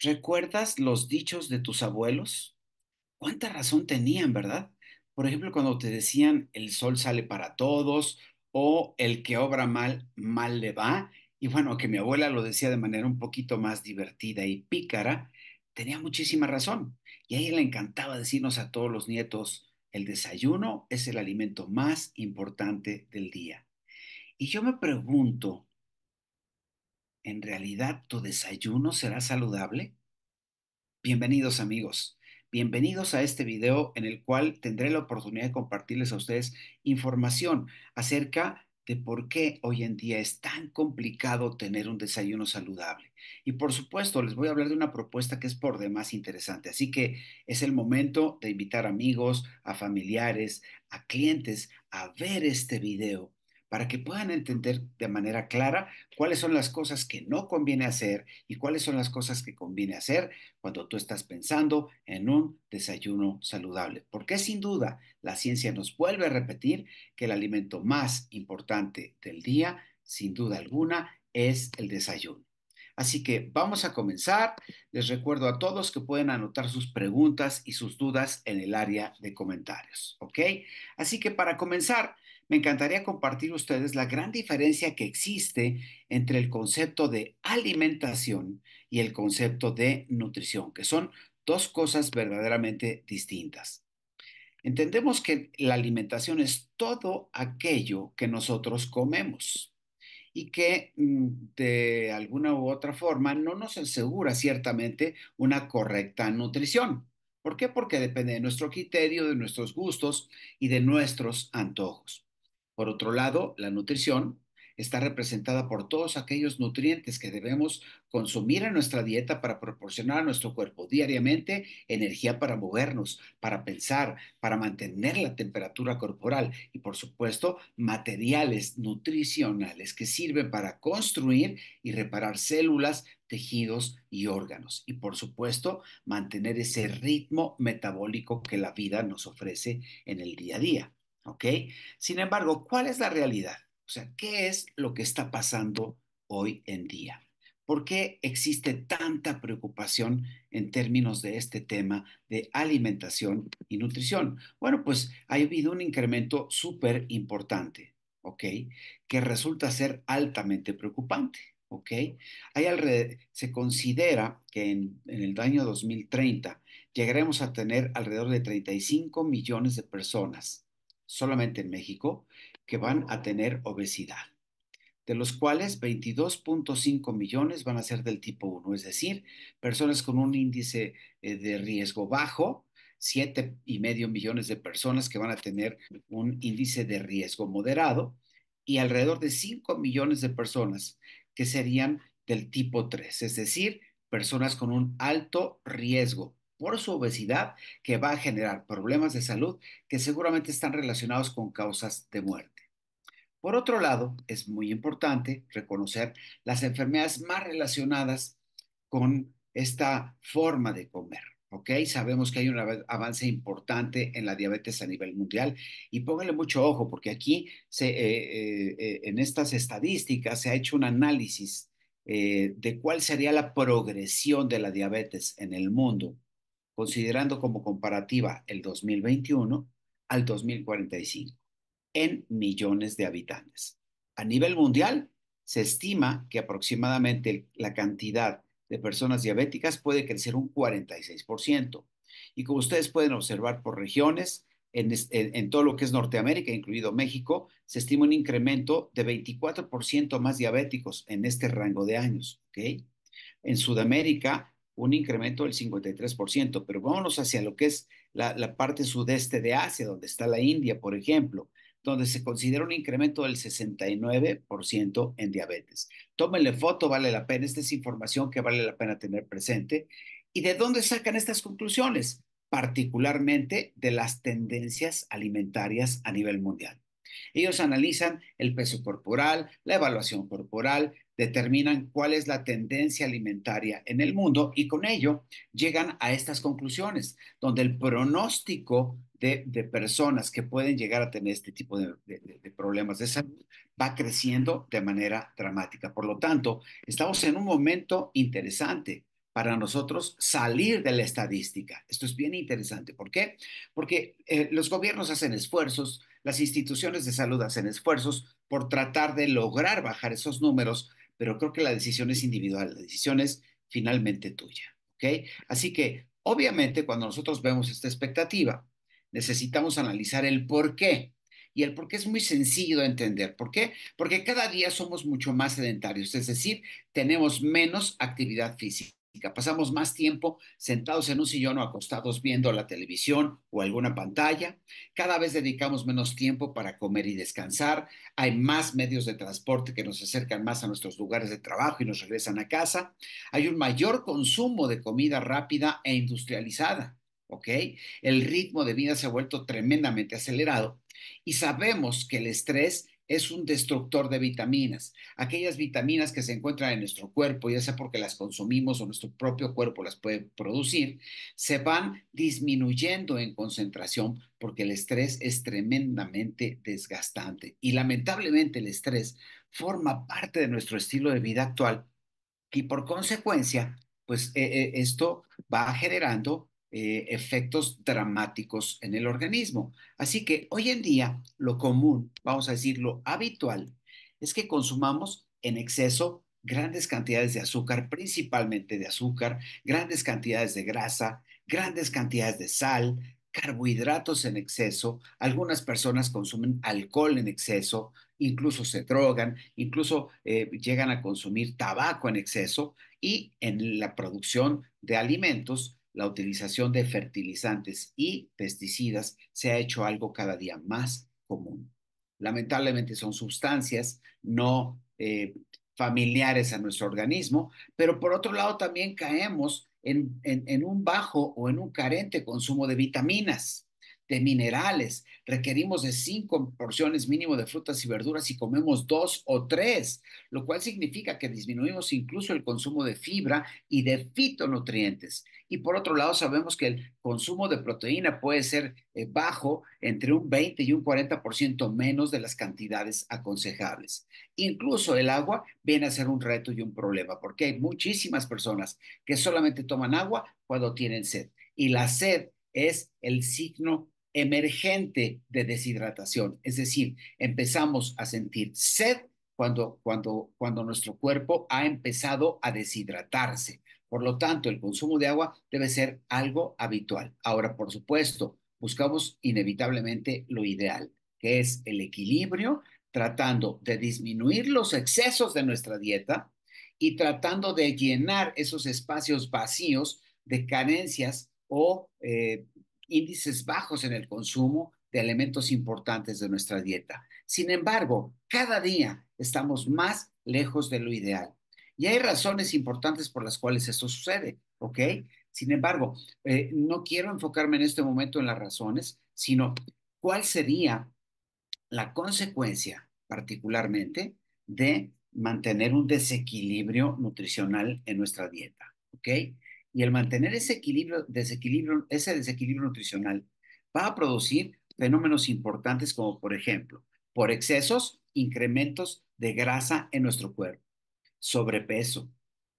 ¿Recuerdas los dichos de tus abuelos? ¿Cuánta razón tenían, verdad? Por ejemplo, cuando te decían el sol sale para todos o el que obra mal, mal le va. Y bueno, que mi abuela lo decía de manera un poquito más divertida y pícara, tenía muchísima razón. Y a ella le encantaba decirnos a todos los nietos, el desayuno es el alimento más importante del día. Y yo me pregunto, ¿en realidad tu desayuno será saludable? Bienvenidos amigos, bienvenidos a este video en el cual tendré la oportunidad de compartirles a ustedes información acerca de por qué hoy en día es tan complicado tener un desayuno saludable. Y por supuesto, les voy a hablar de una propuesta que es por demás interesante, así que es el momento de invitar amigos, a familiares, a clientes a ver este video para que puedan entender de manera clara cuáles son las cosas que no conviene hacer y cuáles son las cosas que conviene hacer cuando tú estás pensando en un desayuno saludable. Porque sin duda la ciencia nos vuelve a repetir que el alimento más importante del día, sin duda alguna, es el desayuno. Así que vamos a comenzar. Les recuerdo a todos que pueden anotar sus preguntas y sus dudas en el área de comentarios, ¿ok? Así que para comenzar, me encantaría compartir ustedes la gran diferencia que existe entre el concepto de alimentación y el concepto de nutrición, que son dos cosas verdaderamente distintas. Entendemos que la alimentación es todo aquello que nosotros comemos y que mm, de alguna u otra forma no nos asegura ciertamente una correcta nutrición. ¿Por qué? Porque depende de nuestro criterio, de nuestros gustos y de nuestros antojos. Por otro lado, la nutrición está representada por todos aquellos nutrientes que debemos consumir en nuestra dieta para proporcionar a nuestro cuerpo diariamente energía para movernos, para pensar, para mantener la temperatura corporal y por supuesto materiales nutricionales que sirven para construir y reparar células, tejidos y órganos y por supuesto mantener ese ritmo metabólico que la vida nos ofrece en el día a día. ¿ok? Sin embargo, ¿cuál es la realidad? O sea, ¿qué es lo que está pasando hoy en día? ¿Por qué existe tanta preocupación en términos de este tema de alimentación y nutrición? Bueno, pues ha habido un incremento súper importante, ¿ok? Que resulta ser altamente preocupante, ¿ok? se considera que en el año 2030 llegaremos a tener alrededor de 35 millones de personas solamente en México, que van a tener obesidad, de los cuales 22.5 millones van a ser del tipo 1, es decir, personas con un índice eh, de riesgo bajo, y medio millones de personas que van a tener un índice de riesgo moderado y alrededor de 5 millones de personas que serían del tipo 3, es decir, personas con un alto riesgo por su obesidad que va a generar problemas de salud que seguramente están relacionados con causas de muerte. Por otro lado, es muy importante reconocer las enfermedades más relacionadas con esta forma de comer. ¿ok? Sabemos que hay un avance importante en la diabetes a nivel mundial y póngale mucho ojo porque aquí eh, eh, eh, en estas estadísticas se ha hecho un análisis de cuál sería la progresión de la diabetes en el mundo considerando como comparativa el 2021 al 2045, en millones de habitantes. A nivel mundial, se estima que aproximadamente la cantidad de personas diabéticas puede crecer un 46%. Y como ustedes pueden observar por regiones, en, todo lo que es Norteamérica, incluido México, se estima un incremento de 24% más diabéticos en este rango de años. En Sudamérica un incremento del 53%, pero vámonos hacia lo que es la, parte sudeste de Asia, donde está la India, por ejemplo, donde se considera un incremento del 69% en diabetes. Tómenle foto, vale la pena, esta es información que vale la pena tener presente. ¿Y de dónde sacan estas conclusiones? Particularmente de las tendencias alimentarias a nivel mundial. Ellos analizan el peso corporal, la evaluación corporal, determinan cuál es la tendencia alimentaria en el mundo y con ello llegan a estas conclusiones, donde el pronóstico de, personas que pueden llegar a tener este tipo de, problemas de salud va creciendo de manera dramática. Por lo tanto, estamos en un momento interesante para nosotros salir de la estadística. Esto es bien interesante. ¿Por qué? Porque eh, los gobiernos hacen esfuerzos, las instituciones de salud hacen esfuerzos por tratar de lograr bajar esos números pero creo que la decisión es individual, la decisión es finalmente tuya, ¿ok? Así que, obviamente, cuando nosotros vemos esta expectativa, necesitamos analizar el por qué. Y el por qué es muy sencillo de entender. ¿Por qué? Porque cada día somos mucho más sedentarios, es decir, tenemos menos actividad física. Pasamos más tiempo sentados en un sillón o acostados viendo la televisión o alguna pantalla. Cada vez dedicamos menos tiempo para comer y descansar. Hay más medios de transporte que nos acercan más a nuestros lugares de trabajo y nos regresan a casa. Hay un mayor consumo de comida rápida e industrializada. ¿ok? El ritmo de vida se ha vuelto tremendamente acelerado y sabemos que el estrés es un destructor de vitaminas. Aquellas vitaminas que se encuentran en nuestro cuerpo, ya sea porque las consumimos o nuestro propio cuerpo las puede producir, se van disminuyendo en concentración porque el estrés es tremendamente desgastante. Y lamentablemente el estrés forma parte de nuestro estilo de vida actual y por consecuencia, pues eh, eh, esto va generando eh, efectos dramáticos en el organismo. Así que hoy en día lo común, vamos a decir lo habitual, es que consumamos en exceso grandes cantidades de azúcar, principalmente de azúcar, grandes cantidades de grasa, grandes cantidades de sal, carbohidratos en exceso, algunas personas consumen alcohol en exceso, incluso se drogan, incluso eh, llegan a consumir tabaco en exceso y en la producción de alimentos la utilización de fertilizantes y pesticidas se ha hecho algo cada día más común. Lamentablemente son sustancias no eh, familiares a nuestro organismo, pero por otro lado también caemos en un bajo o en un carente consumo de vitaminas de minerales, requerimos de cinco porciones mínimo de frutas y verduras y comemos dos o tres, lo cual significa que disminuimos incluso el consumo de fibra y de fitonutrientes. Y por otro lado, sabemos que el consumo de proteína puede ser eh, bajo entre un 20 y un 40% menos de las cantidades aconsejables. Incluso el agua viene a ser un reto y un problema, porque hay muchísimas personas que solamente toman agua cuando tienen sed. Y la sed es el signo emergente de deshidratación, es decir, empezamos a sentir sed cuando, cuando, cuando nuestro cuerpo ha empezado a deshidratarse. Por lo tanto, el consumo de agua debe ser algo habitual. Ahora, por supuesto, buscamos inevitablemente lo ideal, que es el equilibrio, tratando de disminuir los excesos de nuestra dieta y tratando de llenar esos espacios vacíos de carencias o eh, índices bajos en el consumo de elementos importantes de nuestra dieta. Sin embargo, cada día estamos más lejos de lo ideal. Y hay razones importantes por las cuales esto sucede, ¿ok? Sin embargo, eh, no quiero enfocarme en este momento en las razones, sino cuál sería la consecuencia particularmente de mantener un desequilibrio nutricional en nuestra dieta, ¿ok? Y el mantener ese equilibrio, desequilibrio, ese desequilibrio nutricional va a producir fenómenos importantes como, por ejemplo, por excesos, incrementos de grasa en nuestro cuerpo, sobrepeso,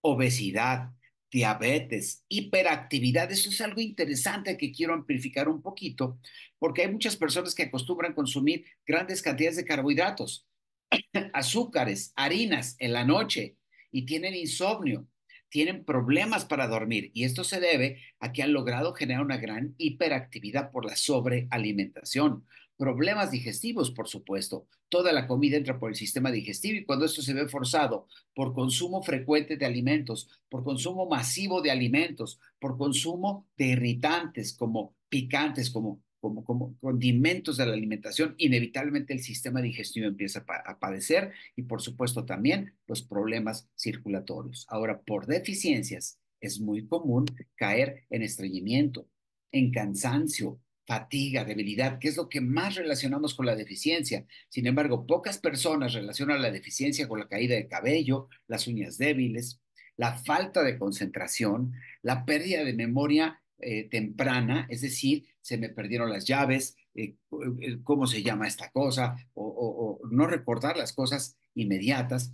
obesidad, diabetes, hiperactividad. Eso es algo interesante que quiero amplificar un poquito, porque hay muchas personas que acostumbran consumir grandes cantidades de carbohidratos, azúcares, harinas en la noche y tienen insomnio tienen problemas para dormir y esto se debe a que han logrado generar una gran hiperactividad por la sobrealimentación. Problemas digestivos, por supuesto. Toda la comida entra por el sistema digestivo y cuando esto se ve forzado por consumo frecuente de alimentos, por consumo masivo de alimentos, por consumo de irritantes como picantes, como como, condimentos de la alimentación, inevitablemente el sistema digestivo empieza a, a padecer y por supuesto también los problemas circulatorios. Ahora, por deficiencias es muy común caer en estreñimiento, en cansancio, fatiga, debilidad, que es lo que más relacionamos con la deficiencia. Sin embargo, pocas personas relacionan la deficiencia con la caída de cabello, las uñas débiles, la falta de concentración, la pérdida de memoria eh, temprana, es decir, se me perdieron las llaves, eh, eh, cómo se llama esta cosa, o, no recordar las cosas inmediatas,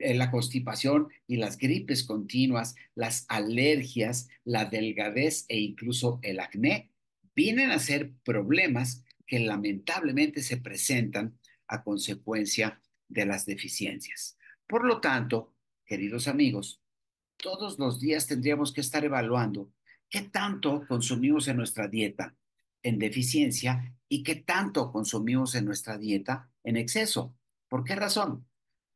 la constipación y las gripes continuas, las alergias, la delgadez e incluso el acné, vienen a ser problemas que lamentablemente se presentan a consecuencia de las deficiencias. Por lo tanto, queridos amigos, todos los días tendríamos que estar evaluando ¿Qué tanto consumimos en nuestra dieta en deficiencia y qué tanto consumimos en nuestra dieta en exceso? ¿Por qué razón?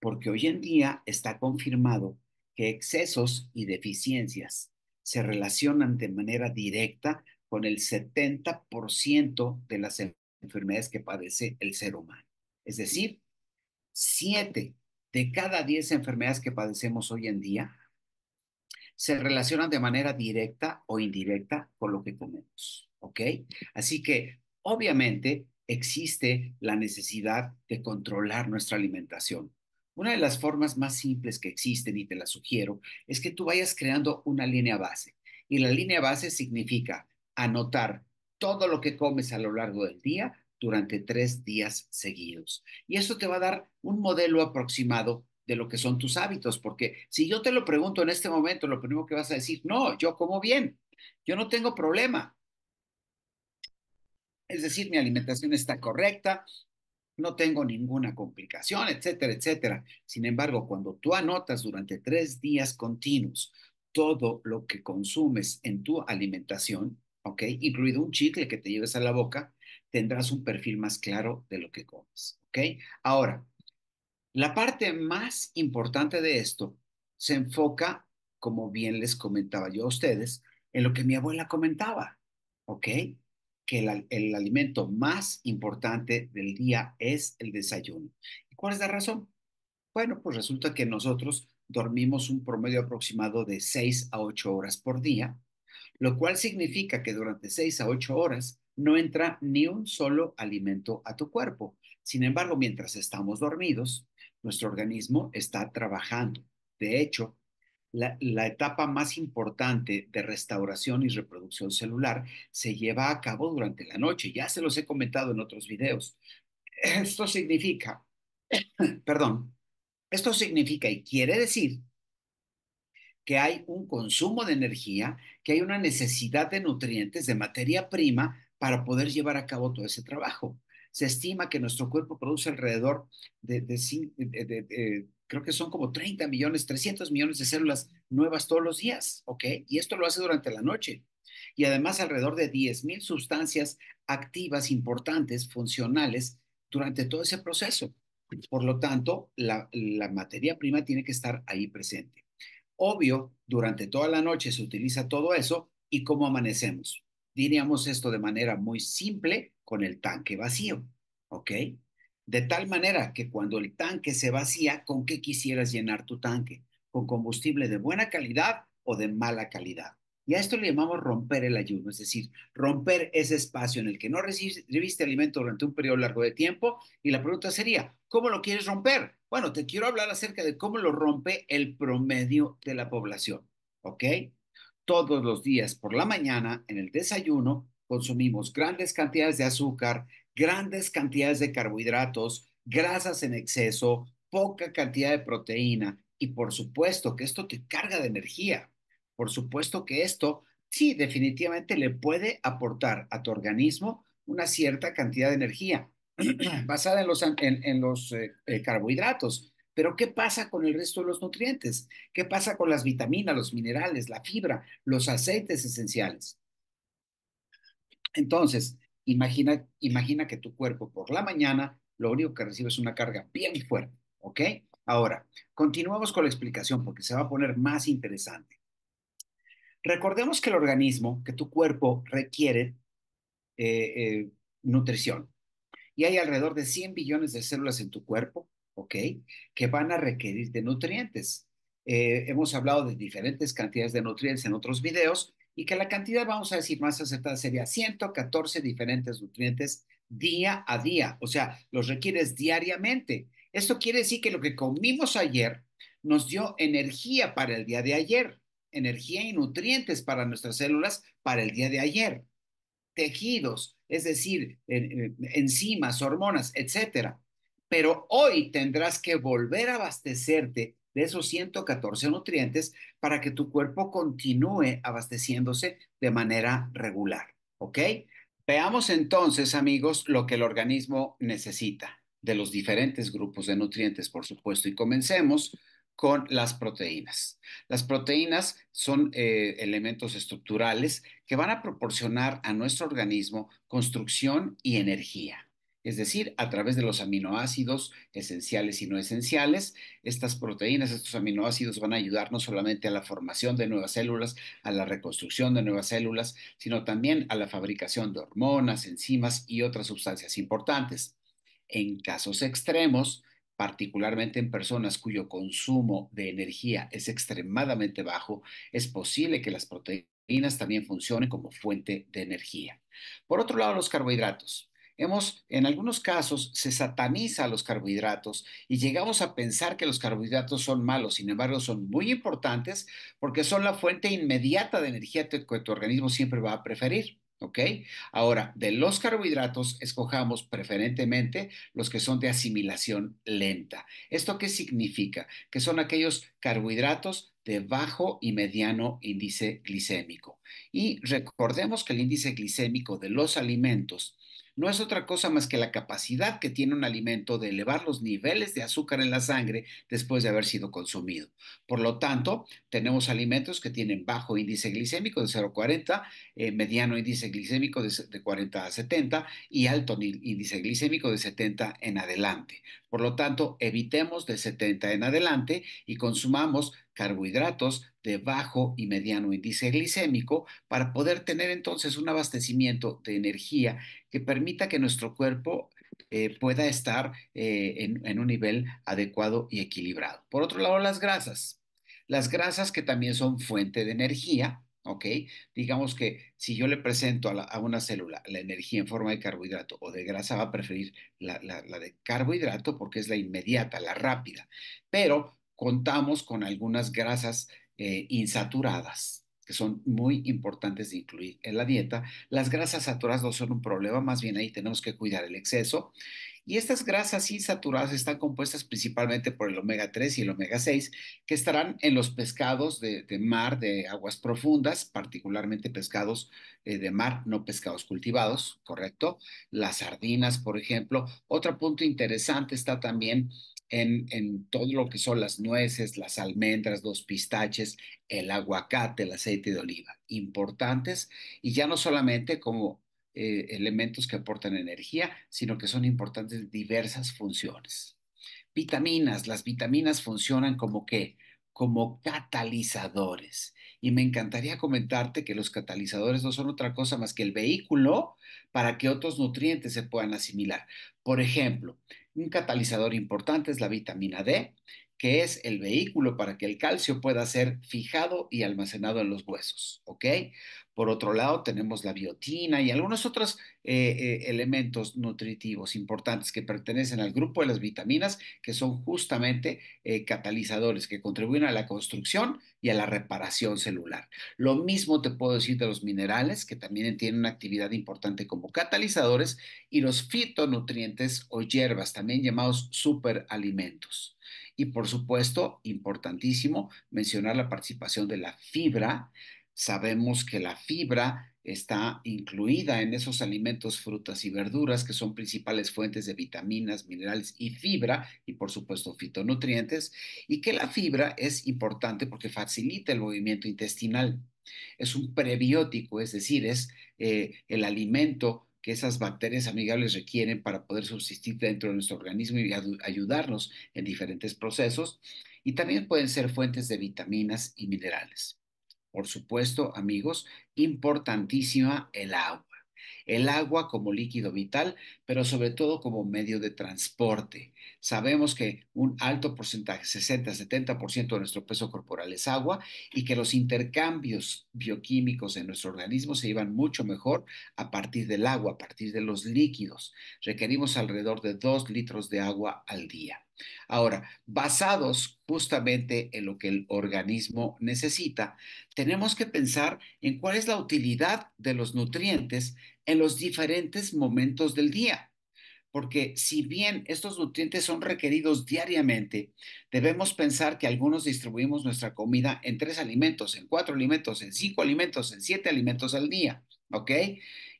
Porque hoy en día está confirmado que excesos y deficiencias se relacionan de manera directa con el 70% de las enfermedades que padece el ser humano. Es decir, 7 de cada 10 enfermedades que padecemos hoy en día se relacionan de manera directa o indirecta con lo que comemos. ¿Ok? Así que, obviamente, existe la necesidad de controlar nuestra alimentación. Una de las formas más simples que existen, y te la sugiero, es que tú vayas creando una línea base. Y la línea base significa anotar todo lo que comes a lo largo del día durante tres días seguidos. Y eso te va a dar un modelo aproximado de lo que son tus hábitos, porque si yo te lo pregunto en este momento, lo primero que vas a decir, no, yo como bien, yo no tengo problema. Es decir, mi alimentación está correcta, no tengo ninguna complicación, etcétera, etcétera. Sin embargo, cuando tú anotas durante tres días continuos todo lo que consumes en tu alimentación, ¿ok? Incluido un chicle que te lleves a la boca, tendrás un perfil más claro de lo que comes, ¿ok? Ahora, la parte más importante de esto se enfoca, como bien les comentaba yo a ustedes, en lo que mi abuela comentaba, ¿ok? Que el, alimento más importante del día es el desayuno. ¿Y cuál es la razón? Bueno, pues resulta que nosotros dormimos un promedio aproximado de 6 a 8 horas por día, lo cual significa que durante 6 a 8 horas no entra ni un solo alimento a tu cuerpo. Sin embargo, mientras estamos dormidos, nuestro organismo está trabajando. De hecho, la, etapa más importante de restauración y reproducción celular se lleva a cabo durante la noche. Ya se los he comentado en otros videos. Esto significa, perdón, esto significa y quiere decir que hay un consumo de energía, que hay una necesidad de nutrientes, de materia prima para poder llevar a cabo todo ese trabajo. Se estima que nuestro cuerpo produce alrededor de, creo que son como 30 millones, 300 millones de células nuevas todos los días, ¿ok? Y esto lo hace durante la noche. Y además alrededor de 10 mil sustancias activas importantes, funcionales, durante todo ese proceso. Por lo tanto, la, la materia prima tiene que estar ahí presente. Obvio, durante toda la noche se utiliza todo eso y cómo amanecemos. Diríamos esto de manera muy simple, con el tanque vacío, ¿ok? De tal manera que cuando el tanque se vacía, ¿con qué quisieras llenar tu tanque? ¿Con combustible de buena calidad o de mala calidad? Y a esto le llamamos romper el ayuno, es decir, romper ese espacio en el que no recibiste alimento durante un periodo largo de tiempo. Y la pregunta sería, ¿cómo lo quieres romper? Bueno, te quiero hablar acerca de cómo lo rompe el promedio de la población, ¿ok? Todos los días por la mañana, en el desayuno, consumimos grandes cantidades de azúcar, grandes cantidades de carbohidratos, grasas en exceso, poca cantidad de proteína y por supuesto que esto te carga de energía. Por supuesto que esto sí definitivamente le puede aportar a tu organismo una cierta cantidad de energía basada en los, en, los eh, eh, carbohidratos. Pero ¿qué pasa con el resto de los nutrientes? ¿Qué pasa con las vitaminas, los minerales, la fibra, los aceites esenciales? Entonces, imagina, imagina que tu cuerpo por la mañana lo único que recibe es una carga bien fuerte, ¿ok? Ahora, continuamos con la explicación porque se va a poner más interesante. Recordemos que el organismo, que tu cuerpo requiere eh, eh, nutrición. Y hay alrededor de 100 billones de células en tu cuerpo, ¿ok? Que van a requerir de nutrientes. Eh, hemos hablado de diferentes cantidades de nutrientes en otros videos, y que la cantidad, vamos a decir, más acertada, sería 114 diferentes nutrientes día a día, o sea, los requieres diariamente. Esto quiere decir que lo que comimos ayer nos dio energía para el día de ayer, energía y nutrientes para nuestras células para el día de ayer, tejidos, es decir, enzimas, hormonas, etcétera. Pero hoy tendrás que volver a abastecerte de esos 114 nutrientes para que tu cuerpo continúe abasteciéndose de manera regular. ¿Ok? Veamos entonces, amigos, lo que el organismo necesita de los diferentes grupos de nutrientes, por supuesto, y comencemos con las proteínas. Las proteínas son eh, elementos estructurales que van a proporcionar a nuestro organismo construcción y energía es decir, a través de los aminoácidos esenciales y no esenciales. Estas proteínas, estos aminoácidos van a ayudar no solamente a la formación de nuevas células, a la reconstrucción de nuevas células, sino también a la fabricación de hormonas, enzimas y otras sustancias importantes. En casos extremos, particularmente en personas cuyo consumo de energía es extremadamente bajo, es posible que las proteínas también funcionen como fuente de energía. Por otro lado, los carbohidratos. Hemos, en algunos casos, se sataniza los carbohidratos y llegamos a pensar que los carbohidratos son malos. Sin embargo, son muy importantes porque son la fuente inmediata de energía que tu organismo siempre va a preferir. Ahora, de los carbohidratos, escojamos preferentemente los que son de asimilación lenta. ¿Esto qué significa? Que son aquellos carbohidratos de bajo y mediano índice glicémico. Y recordemos que el índice glicémico de los alimentos no es otra cosa más que la capacidad que tiene un alimento de elevar los niveles de azúcar en la sangre después de haber sido consumido. Por lo tanto, tenemos alimentos que tienen bajo índice glicémico de 0,40, eh, mediano índice glicémico de 40 a 70 y alto índice glicémico de 70 en adelante. Por lo tanto, evitemos de 70 en adelante y consumamos carbohidratos de bajo y mediano índice glicémico para poder tener entonces un abastecimiento de energía que permita que nuestro cuerpo eh, pueda estar eh, en un nivel adecuado y equilibrado. Por otro lado, las grasas. Las grasas que también son fuente de energía, ¿ok? Digamos que si yo le presento a, una célula la energía en forma de carbohidrato o de grasa, va a preferir la, de carbohidrato porque es la inmediata, la rápida, pero contamos con algunas grasas eh, insaturadas que son muy importantes de incluir en la dieta. Las grasas saturadas no son un problema, más bien ahí tenemos que cuidar el exceso y estas grasas insaturadas están compuestas principalmente por el omega 3 y el omega 6, que estarán en los pescados de, mar, de aguas profundas, particularmente pescados eh, de mar, no pescados cultivados, ¿correcto? Las sardinas, por ejemplo. Otro punto interesante está también en, en, todo lo que son las nueces, las almendras, los pistaches, el aguacate, el aceite de oliva. Importantes y ya no solamente como eh, elementos que aportan energía, sino que son importantes diversas funciones. Vitaminas, las vitaminas funcionan como que Como catalizadores. Y me encantaría comentarte que los catalizadores no son otra cosa más que el vehículo para que otros nutrientes se puedan asimilar. Por ejemplo, un catalizador importante es la vitamina D, que es el vehículo para que el calcio pueda ser fijado y almacenado en los huesos, ¿ok? Por otro lado, tenemos la biotina y algunos otros eh, eh, elementos nutritivos importantes que pertenecen al grupo de las vitaminas, que son justamente eh, catalizadores que contribuyen a la construcción y a la reparación celular. Lo mismo te puedo decir de los minerales, que también tienen una actividad importante como catalizadores, y los fitonutrientes o hierbas, también llamados superalimentos. Y por supuesto, importantísimo mencionar la participación de la fibra, Sabemos que la fibra está incluida en esos alimentos, frutas y verduras, que son principales fuentes de vitaminas, minerales y fibra, y por supuesto fitonutrientes, y que la fibra es importante porque facilita el movimiento intestinal. Es un prebiótico, es decir, es eh, el alimento que esas bacterias amigables requieren para poder subsistir dentro de nuestro organismo y ayudarnos en diferentes procesos. Y también pueden ser fuentes de vitaminas y minerales por supuesto, amigos, importantísima el agua el agua como líquido vital, pero sobre todo como medio de transporte. Sabemos que un alto porcentaje, 60-70% de nuestro peso corporal es agua y que los intercambios bioquímicos en nuestro organismo se llevan mucho mejor a partir del agua, a partir de los líquidos. Requerimos alrededor de 2 litros de agua al día. Ahora, basados justamente en lo que el organismo necesita, tenemos que pensar en cuál es la utilidad de los nutrientes en los diferentes momentos del día. Porque si bien estos nutrientes son requeridos diariamente, debemos pensar que algunos distribuimos nuestra comida en tres alimentos, en cuatro alimentos, en cinco alimentos, en siete alimentos al día. ¿ok?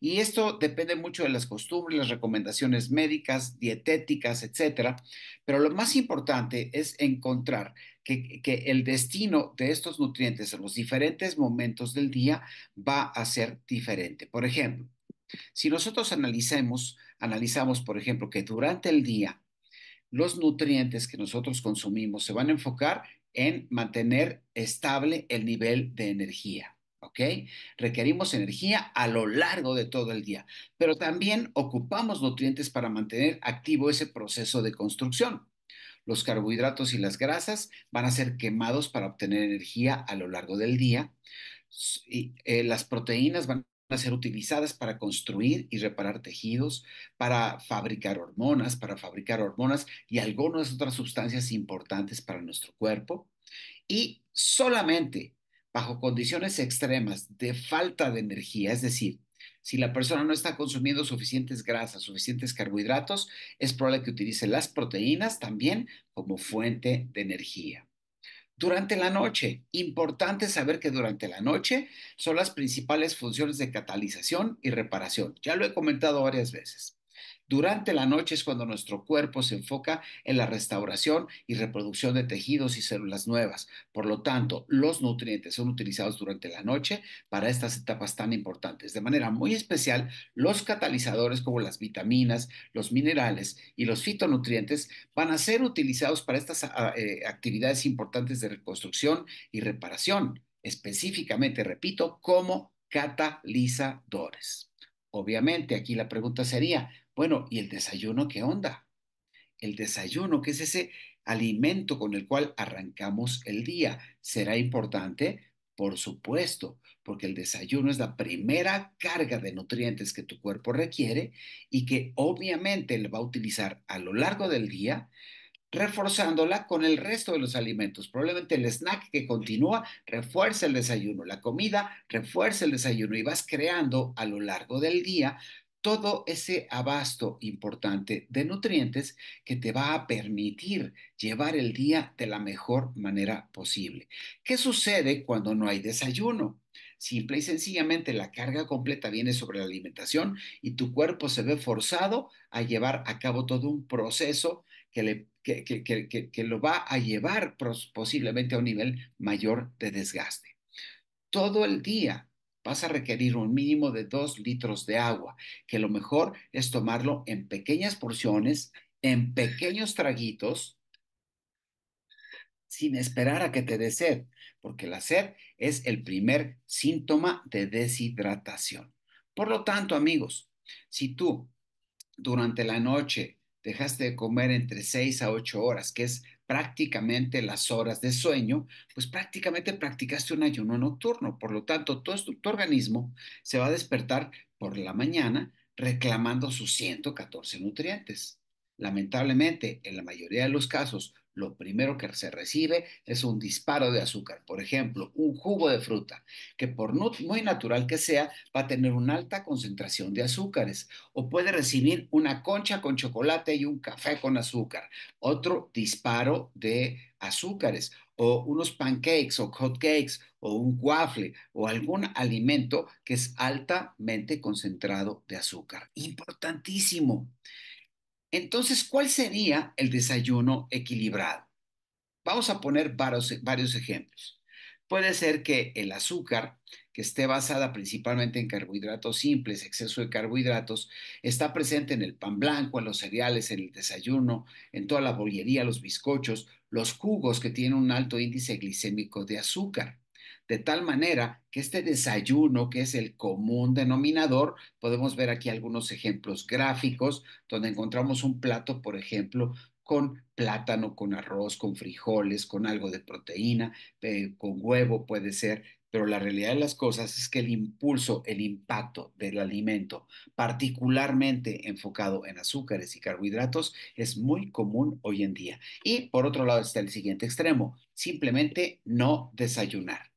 Y esto depende mucho de las costumbres, las recomendaciones médicas, dietéticas, etcétera. Pero lo más importante es encontrar que, que, el destino de estos nutrientes en los diferentes momentos del día va a ser diferente. Por ejemplo, si nosotros analizamos, analizamos, por ejemplo, que durante el día los nutrientes que nosotros consumimos se van a enfocar en mantener estable el nivel de energía. ¿ok? Requerimos energía a lo largo de todo el día, pero también ocupamos nutrientes para mantener activo ese proceso de construcción. Los carbohidratos y las grasas van a ser quemados para obtener energía a lo largo del día. Y, eh, las proteínas van a ser utilizadas para construir y reparar tejidos, para fabricar hormonas, para fabricar hormonas y algunas otras sustancias importantes para nuestro cuerpo. Y solamente bajo condiciones extremas de falta de energía, es decir, si la persona no está consumiendo suficientes grasas, suficientes carbohidratos, es probable que utilice las proteínas también como fuente de energía durante la noche. Importante saber que durante la noche son las principales funciones de catalización y reparación. Ya lo he comentado varias veces. Durante la noche es cuando nuestro cuerpo se enfoca en la restauración y reproducción de tejidos y células nuevas. Por lo tanto, los nutrientes son utilizados durante la noche para estas etapas tan importantes. De manera muy especial, los catalizadores como las vitaminas, los minerales y los fitonutrientes van a ser utilizados para estas ah, eh, actividades importantes de reconstrucción y reparación, específicamente, repito, como catalizadores. Obviamente, aquí la pregunta sería, bueno, ¿y el desayuno qué onda? El desayuno, que es ese alimento con el cual arrancamos el día, será importante por supuesto, porque el desayuno es la primera carga de nutrientes que tu cuerpo requiere y que obviamente le va a utilizar a lo largo del día, reforzándola con el resto de los alimentos. Probablemente el snack que continúa refuerza el desayuno, la comida refuerza el desayuno y vas creando a lo largo del día todo ese abasto importante de nutrientes que te va a permitir llevar el día de la mejor manera posible. ¿Qué sucede cuando no hay desayuno? Simple y sencillamente la carga completa viene sobre la alimentación y tu cuerpo se ve forzado a llevar a cabo todo un proceso que, que lo va a llevar posiblemente a un nivel mayor de desgaste. Todo el día vas a requerir un mínimo de 2 litros de agua, que lo mejor es tomarlo en pequeñas porciones, en pequeños traguitos, sin esperar a que te dé sed, porque la sed es el primer síntoma de deshidratación. Por lo tanto, amigos, si tú durante la noche dejaste de comer entre 6 a 8 horas, que es prácticamente las horas de sueño, pues prácticamente practicaste un ayuno nocturno. Por lo tanto, todo tu, organismo se va a despertar por la mañana reclamando sus 114 nutrientes. Lamentablemente, en la mayoría de los casos, lo primero que se recibe es un disparo de azúcar. Por ejemplo, un jugo de fruta, que por muy natural que sea, va a tener una alta concentración de azúcares. O puede recibir una concha con chocolate y un café con azúcar. Otro disparo de azúcares. O unos pancakes o hot hotcakes o un waffle o algún alimento que es altamente concentrado de azúcar. Importantísimo. Entonces, ¿cuál sería el desayuno equilibrado? Vamos a poner varios, ejemplos. Puede ser que el azúcar, que esté basada principalmente en carbohidratos simples, exceso de carbohidratos, está presente en el pan blanco, en los cereales, en el desayuno, en toda la bollería, los bizcochos, los jugos que tienen un alto índice glicémico de azúcar de tal manera que este desayuno, que es el común denominador, podemos ver aquí algunos ejemplos gráficos donde encontramos un plato, por ejemplo, con plátano, con arroz, con frijoles, con algo de proteína, eh, con huevo puede ser, pero la realidad de las cosas es que el impulso, el impacto del alimento, particularmente enfocado en azúcares y carbohidratos, es muy común hoy en día. Y por otro lado está el siguiente extremo, simplemente no desayunar.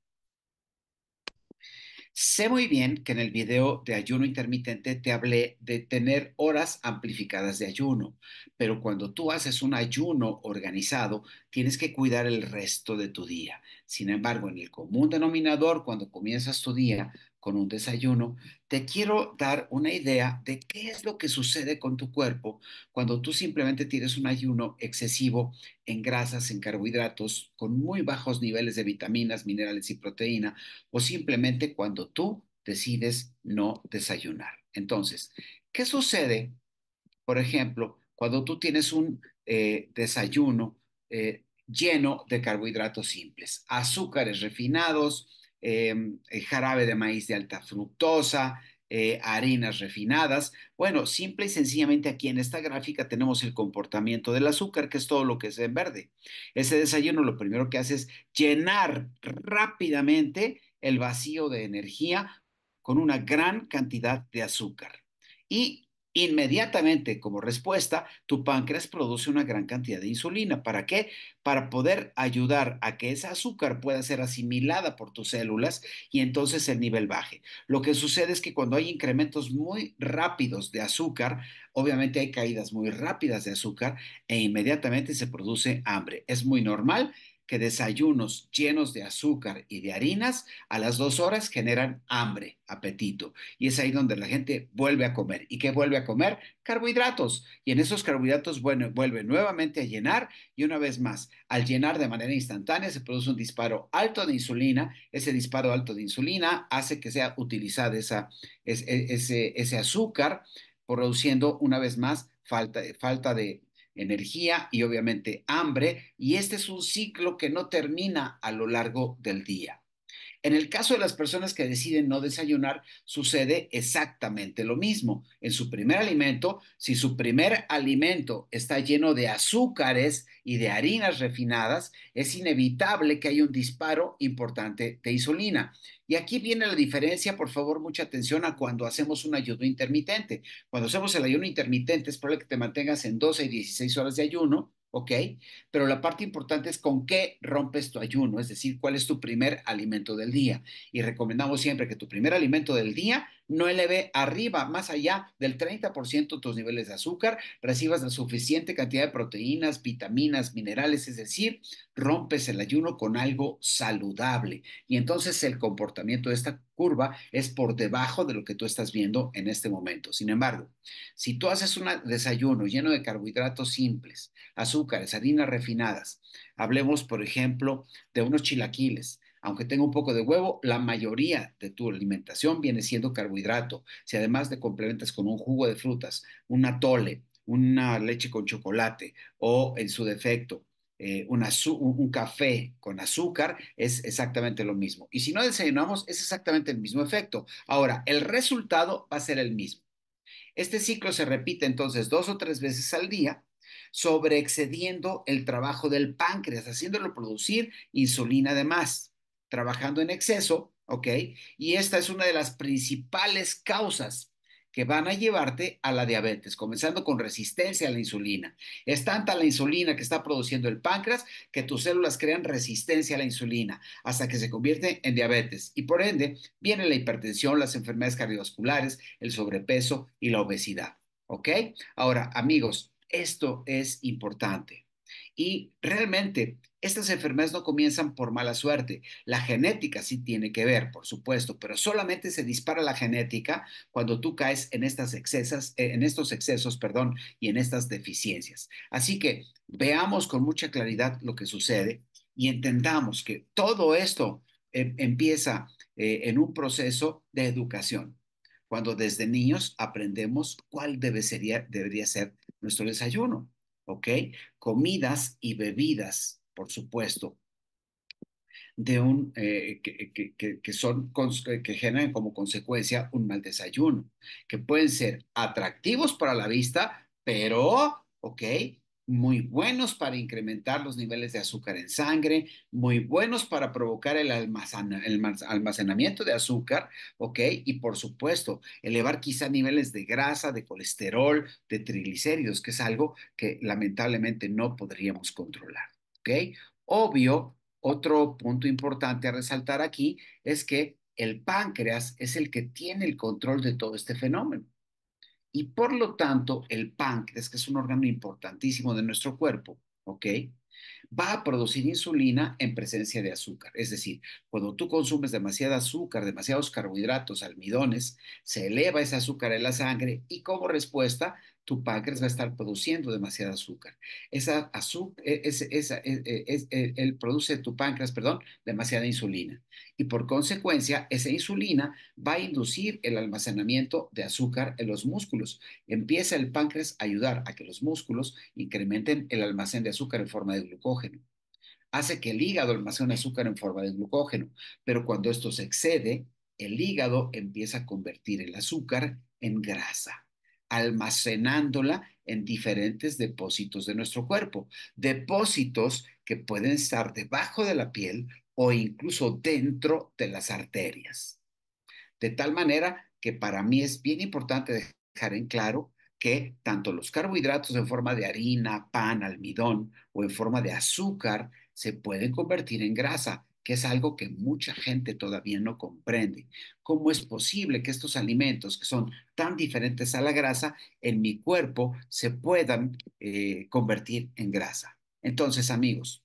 Sé muy bien que en el video de ayuno intermitente te hablé de tener horas amplificadas de ayuno, pero cuando tú haces un ayuno organizado, tienes que cuidar el resto de tu día. Sin embargo, en el común denominador, cuando comienzas tu día, con un desayuno, te quiero dar una idea de qué es lo que sucede con tu cuerpo cuando tú simplemente tienes un ayuno excesivo en grasas, en carbohidratos, con muy bajos niveles de vitaminas, minerales y proteína, o simplemente cuando tú decides no desayunar. Entonces, ¿qué sucede, por ejemplo, cuando tú tienes un eh, desayuno eh, lleno de carbohidratos simples, azúcares refinados, Em, eh, jarabe de maíz de alta fructosa, eh, harinas refinadas. Bueno, simple y sencillamente aquí en esta gráfica tenemos el comportamiento del azúcar, que es todo lo que es en verde. Ese desayuno lo primero que hace es llenar rápidamente el vacío de energía con una gran cantidad de azúcar. Y Inmediatamente, como respuesta, tu páncreas produce una gran cantidad de insulina. ¿Para qué? Para poder ayudar a que ese azúcar pueda ser asimilada por tus células y entonces el nivel baje. Lo que sucede es que cuando hay incrementos muy rápidos de azúcar, obviamente hay caídas muy rápidas de azúcar e inmediatamente se produce hambre. Es muy normal que desayunos llenos de azúcar y de harinas a las dos horas generan hambre, apetito. Y es ahí donde la gente vuelve a comer. ¿Y qué vuelve a comer? Carbohidratos. Y en esos carbohidratos bueno, vuelve nuevamente a llenar y una vez más, al llenar de manera instantánea se produce un disparo alto de insulina. Ese disparo alto de insulina hace que sea utilizada esa, e, ese, azúcar, produciendo una vez más falta, falta de, energía y obviamente hambre, y este es un ciclo que no termina a lo largo del día. En el caso de las personas que deciden no desayunar, sucede exactamente lo mismo. En su primer alimento, si su primer alimento está lleno de azúcares y de harinas refinadas, es inevitable que haya un disparo importante de insulina. Y aquí viene la diferencia, por favor, mucha atención a cuando hacemos un ayuno intermitente. Cuando hacemos el ayuno intermitente, es probable que te mantengas en 12 y 16 horas de ayuno ¿ok? Pero la parte importante es con qué rompes tu ayuno, es decir, cuál es tu primer alimento del día. Y recomendamos siempre que tu primer alimento del día no eleve arriba, más allá del 30% tus niveles de azúcar, recibas la suficiente cantidad de proteínas, vitaminas, minerales, es decir, rompes el ayuno con algo saludable. Y entonces el comportamiento de esta curva es por debajo de lo que tú estás viendo en este momento. Sin embargo, si tú haces un desayuno lleno de carbohidratos simples, azúcares, harinas refinadas, hablemos, por ejemplo, de unos chilaquiles, aunque tenga un poco de huevo, la mayoría de tu alimentación viene siendo carbohidrato. Si además te complementas con un jugo de frutas, una tole, una leche con chocolate o en su defecto eh, un, un, café con azúcar, es exactamente lo mismo. Y si no desayunamos, es exactamente el mismo efecto. Ahora, el resultado va a ser el mismo. Este ciclo se repite entonces dos o tres veces al día, sobreexcediendo el trabajo del páncreas, haciéndolo producir insulina de más trabajando en exceso, ¿ok? Y esta es una de las principales causas que van a llevarte a la diabetes, comenzando con resistencia a la insulina. Es tanta la insulina que está produciendo el páncreas que tus células crean resistencia a la insulina hasta que se convierte en diabetes. Y por ende, viene la hipertensión, las enfermedades cardiovasculares, el sobrepeso y la obesidad. ¿Ok? Ahora, amigos, esto es importante. Y realmente estas enfermedades no comienzan por mala suerte. La genética sí tiene que ver, por supuesto, pero solamente se dispara la genética cuando tú caes en estas excesas, eh, en estos excesos, perdón, y en estas deficiencias. Así que veamos con mucha claridad lo que sucede y entendamos que todo esto em, empieza eh, en un proceso de educación. Cuando desde niños aprendemos cuál debe debería ser nuestro desayuno. ¿ok? Comidas y bebidas, por supuesto, de un, eh, que, que, que, son, eh, que generan como consecuencia un mal desayuno, que pueden ser atractivos para la vista, pero, ¿ok? muy buenos para incrementar los niveles de azúcar en sangre, muy buenos para provocar el, almacenamiento de azúcar, ¿ok? Y por supuesto, elevar quizá niveles de grasa, de colesterol, de triglicéridos, que es algo que lamentablemente no podríamos controlar, ¿ok? Obvio, otro punto importante a resaltar aquí es que el páncreas es el que tiene el control de todo este fenómeno. Y por lo tanto, el páncreas, que es un órgano importantísimo de nuestro cuerpo, ¿ok? Va a producir insulina en presencia de azúcar. Es decir, cuando tú consumes demasiado azúcar, demasiados carbohidratos, almidones, se eleva ese azúcar en la sangre y como respuesta tu páncreas va a estar produciendo demasiada azúcar. Esa azúcar, e-, e, e, es, el produce tu páncreas, perdón, demasiada insulina. Y por consecuencia, esa insulina va a inducir el almacenamiento de azúcar en los músculos. Empieza el páncreas a ayudar a que los músculos incrementen el almacén de azúcar en forma de glucógeno. Hace que el hígado almacene azúcar en forma de glucógeno, pero cuando esto se excede, el hígado empieza a convertir el azúcar en grasa almacenándola en diferentes depósitos de nuestro cuerpo, depósitos que pueden estar debajo de la piel o incluso dentro de las arterias. De tal manera que para mí es bien importante dejar en claro que tanto los carbohidratos en forma de harina, pan, almidón o en forma de azúcar se pueden convertir en grasa que es algo que mucha gente todavía no comprende. ¿Cómo es posible que estos alimentos que son tan diferentes a la grasa en mi cuerpo se puedan eh, convertir en grasa? Entonces, amigos,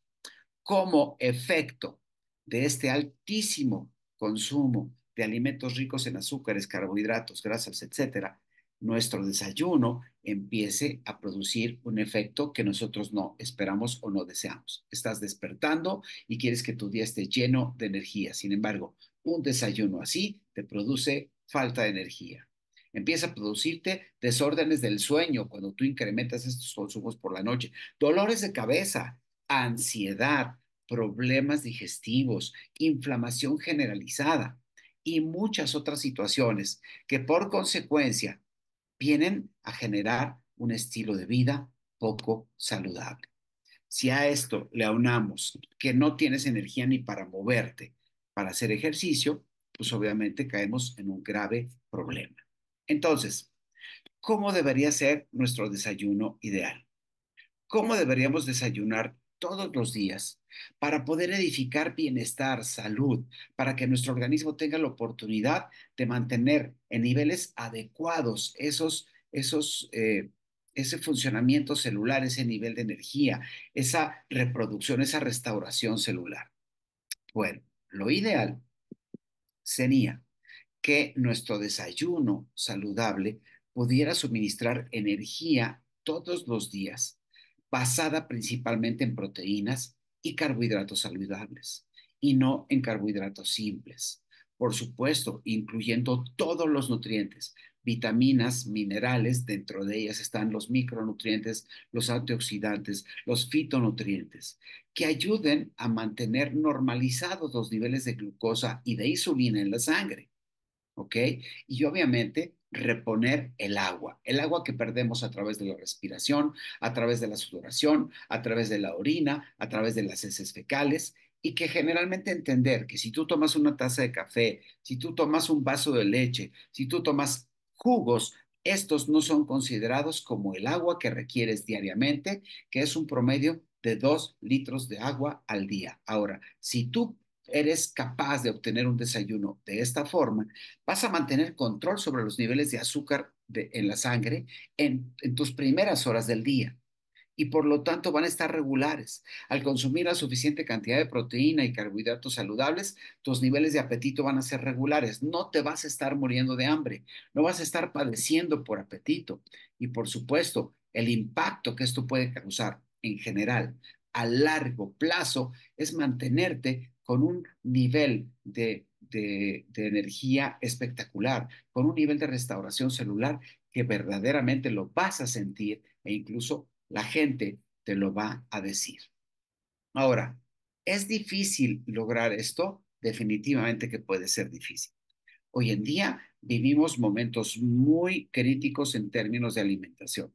como efecto de este altísimo consumo de alimentos ricos en azúcares, carbohidratos, grasas, etcétera, nuestro desayuno empiece a producir un efecto que nosotros no esperamos o no deseamos. Estás despertando y quieres que tu día esté lleno de energía. Sin embargo, un desayuno así te produce falta de energía. Empieza a producirte desórdenes del sueño cuando tú incrementas estos consumos por la noche, dolores de cabeza, ansiedad, problemas digestivos, inflamación generalizada y muchas otras situaciones que por consecuencia vienen a generar un estilo de vida poco saludable. Si a esto le aunamos que no tienes energía ni para moverte, para hacer ejercicio, pues obviamente caemos en un grave problema. Entonces, ¿cómo debería ser nuestro desayuno ideal? ¿Cómo deberíamos desayunar todos los días para poder edificar bienestar, salud, para que nuestro organismo tenga la oportunidad de mantener en niveles adecuados esos, eh, ese funcionamiento celular, ese nivel de energía, esa reproducción, esa restauración celular. Bueno, lo ideal sería que nuestro desayuno saludable pudiera suministrar energía todos los días basada principalmente en proteínas y carbohidratos saludables, y no en carbohidratos simples. Por supuesto, incluyendo todos los nutrientes, vitaminas, minerales, dentro de ellas están los micronutrientes, los antioxidantes, los fitonutrientes, que ayuden a mantener normalizados los niveles de glucosa y de insulina en la sangre ¿ok? Y obviamente reponer el agua, el agua que perdemos a través de la respiración, a través de la sudoración, a través de la orina, a través de las heces fecales, y que generalmente entender que si tú tomas una taza de café, si tú tomas un vaso de leche, si tú tomas jugos, estos no son considerados como el agua que requieres diariamente, que es un promedio de 2 litros de agua al día. Ahora, si tú eres capaz de obtener un desayuno de esta forma, vas a mantener control sobre los niveles de azúcar en la sangre en tus primeras horas del día y por lo tanto van a estar regulares. Al consumir la suficiente cantidad de proteína y carbohidratos saludables, tus niveles de apetito van a ser regulares. No te vas a estar muriendo de hambre, no vas a estar padeciendo por apetito. Y por supuesto, el impacto que esto puede causar en general a largo plazo es mantenerte con un nivel de, energía espectacular, con un nivel de restauración celular que verdaderamente lo vas a sentir e incluso la gente te lo va a decir. Ahora, ¿es difícil lograr esto? Definitivamente que puede ser difícil. Hoy en día vivimos momentos muy críticos en términos de alimentación.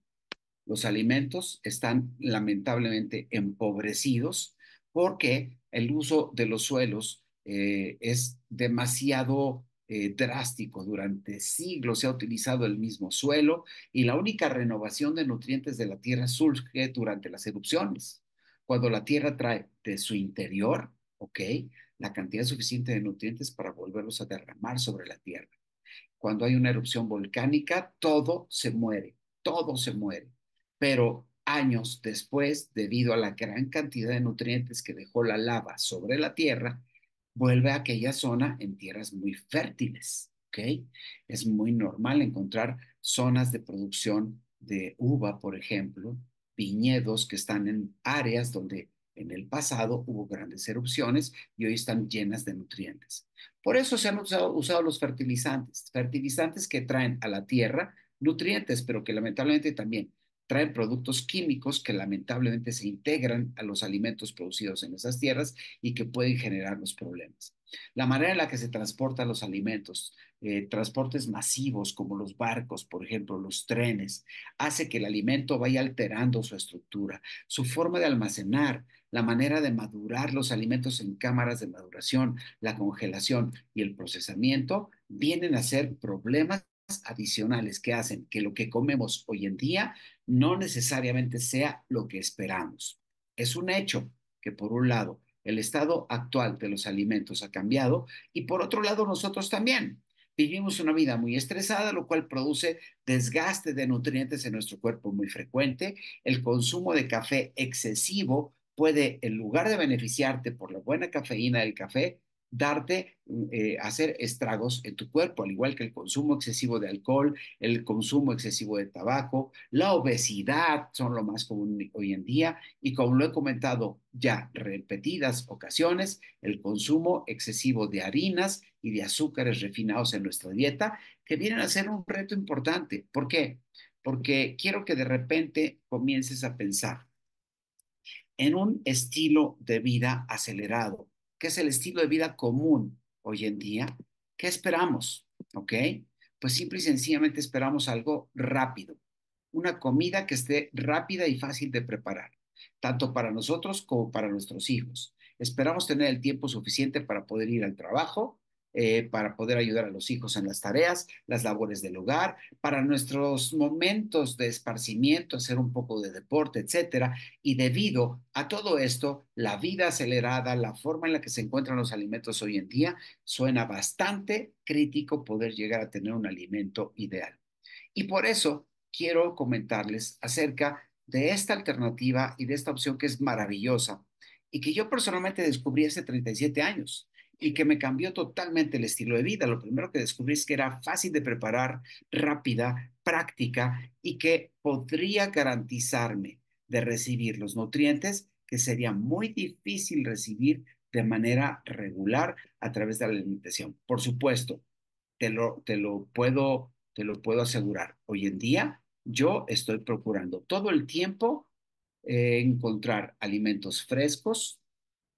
Los alimentos están lamentablemente empobrecidos porque el uso de los suelos eh, es demasiado eh, drástico. Durante siglos se ha utilizado el mismo suelo y la única renovación de nutrientes de la tierra surge durante las erupciones, cuando la tierra trae de su interior, ¿ok? La cantidad suficiente de nutrientes para volverlos a derramar sobre la tierra. Cuando hay una erupción volcánica, todo se muere, todo se muere. Pero años después, debido a la gran cantidad de nutrientes que dejó la lava sobre la Tierra, vuelve a aquella zona en tierras muy fértiles. ¿okay? Es muy normal encontrar zonas de producción de uva, por ejemplo, viñedos que están en áreas donde en el pasado hubo grandes erupciones y hoy están llenas de nutrientes. Por eso se han usado los fertilizantes, fertilizantes que traen a la tierra nutrientes, pero que lamentablemente también traen productos químicos que lamentablemente se integran a los alimentos producidos en esas tierras y que pueden generar los problemas. La manera en la que se transportan los alimentos, eh, transportes masivos como los barcos, por ejemplo, los trenes, hace que el alimento vaya alterando su estructura, su forma de almacenar, la manera de madurar los alimentos en cámaras de maduración, la congelación y el procesamiento vienen a ser problemas adicionales que hacen que lo que comemos hoy en día no necesariamente sea lo que esperamos. Es un hecho que, por un lado, el estado actual de los alimentos ha cambiado y, por otro lado, nosotros también. Vivimos una vida muy estresada, lo cual produce desgaste de nutrientes en nuestro cuerpo muy frecuente. El consumo de café excesivo puede, en lugar de beneficiarte por la buena cafeína del café, darte, mm, eh, hacer estragos en tu cuerpo, al igual que el consumo excesivo de alcohol, el consumo excesivo de tabaco, la obesidad son lo más común hoy en día y como lo he comentado ya repetidas ocasiones, el consumo excesivo de harinas y de azúcares refinados en nuestra dieta, que vienen a ser un reto importante. ¿Por qué? Porque quiero que de repente comiences a pensar en un estilo de vida acelerado ¿Qué es el estilo de vida común hoy en día, ¿qué esperamos? ¿Ok? Pues simple y sencillamente esperamos algo rápido, una comida que esté rápida y fácil de preparar, tanto para nosotros como para nuestros hijos. Esperamos tener el tiempo suficiente para poder ir al trabajo, eh, para poder ayudar a los hijos en las tareas, las labores del hogar, para nuestros momentos de esparcimiento, hacer un poco de deporte, etcétera. Y debido a todo esto, la vida acelerada, la forma en la que se encuentran los alimentos hoy en día, suena bastante crítico poder llegar a tener un alimento ideal. Y por eso quiero comentarles acerca de esta alternativa y de esta opción que es maravillosa y que yo personalmente descubrí hace 37 años y que me cambió totalmente el estilo de vida. Lo primero que descubrí es que era fácil de preparar, rápida, práctica y que podría garantizarme de recibir los nutrientes que sería muy difícil recibir de manera regular a través de la alimentación. Por supuesto, te lo, te lo, puedo, te lo puedo asegurar. Hoy en día yo estoy procurando todo el tiempo eh, encontrar alimentos frescos,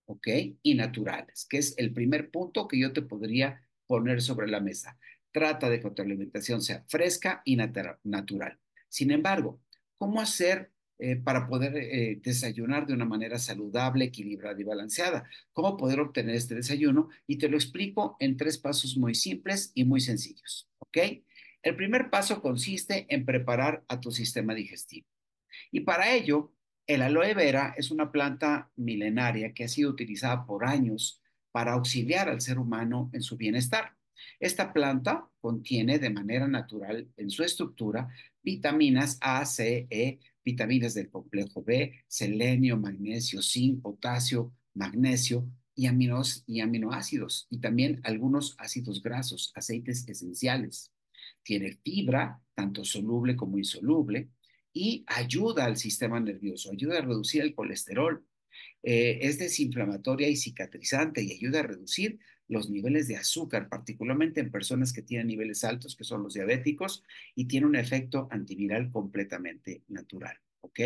¿ok? Y naturales, que es el primer punto que yo te podría poner sobre la mesa. Trata de que tu alimentación sea fresca y natural. Sin embargo, ¿cómo hacer eh, para poder eh, desayunar de una manera saludable, equilibrada y balanceada. ¿Cómo poder obtener este desayuno? Y te lo explico en tres pasos muy simples y muy sencillos, ¿ok? El primer paso consiste en preparar a tu sistema digestivo. Y para ello, el aloe vera es una planta milenaria que ha sido utilizada por años para auxiliar al ser humano en su bienestar. Esta planta contiene de manera natural en su estructura vitaminas A, C, E, vitaminas del complejo B, selenio, magnesio, zinc, potasio, magnesio y, y aminoácidos y también algunos ácidos grasos, aceites esenciales. Tiene fibra, tanto soluble como insoluble, y ayuda al sistema nervioso, ayuda a reducir el colesterol, eh, es desinflamatoria y cicatrizante y ayuda a reducir los niveles de azúcar, particularmente en personas que tienen niveles altos, que son los diabéticos, y tiene un efecto antiviral completamente natural. ¿Ok?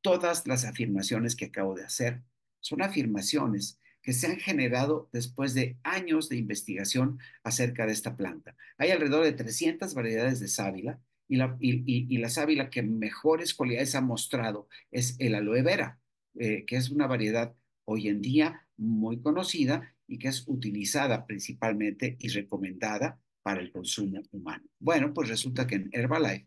Todas las afirmaciones que acabo de hacer son afirmaciones que se han generado después de años de investigación acerca de esta planta. Hay alrededor de 300 variedades de sábila y la, y, la sábila que mejores cualidades ha mostrado es el aloe vera, eh, que es una variedad hoy en día muy conocida y que es utilizada principalmente y recomendada para el consumo humano. Bueno, pues resulta que en Herbalife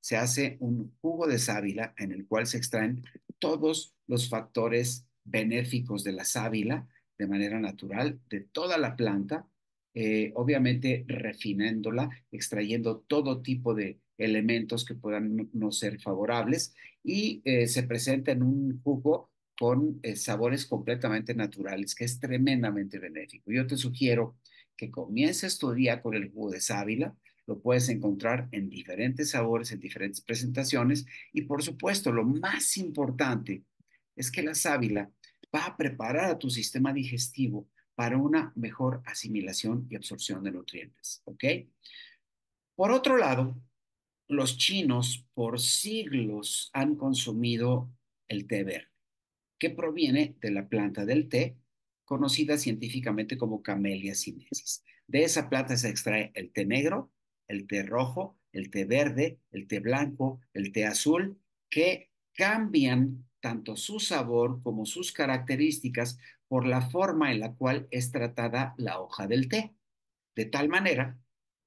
se hace un jugo de sábila en el cual se extraen todos los factores benéficos de la sábila de manera natural, de toda la planta, eh, obviamente refinándola, extrayendo todo tipo de elementos que puedan no ser favorables y eh, se presenta en un jugo con eh, sabores completamente naturales, que es tremendamente benéfico. Yo te sugiero que comiences tu día con el jugo de sábila, lo puedes encontrar en diferentes sabores, en diferentes presentaciones y por supuesto lo más importante es que la sábila va a preparar a tu sistema digestivo para una mejor asimilación y absorción de nutrientes, ¿ok? Por otro lado, los chinos por siglos han consumido el té verde, que proviene de la planta del té, conocida científicamente como Camellia sinensis. De esa planta se extrae el té negro, el té rojo, el té verde, el té blanco, el té azul, que cambian tanto su sabor como sus características por la forma en la cual es tratada la hoja del té, de tal manera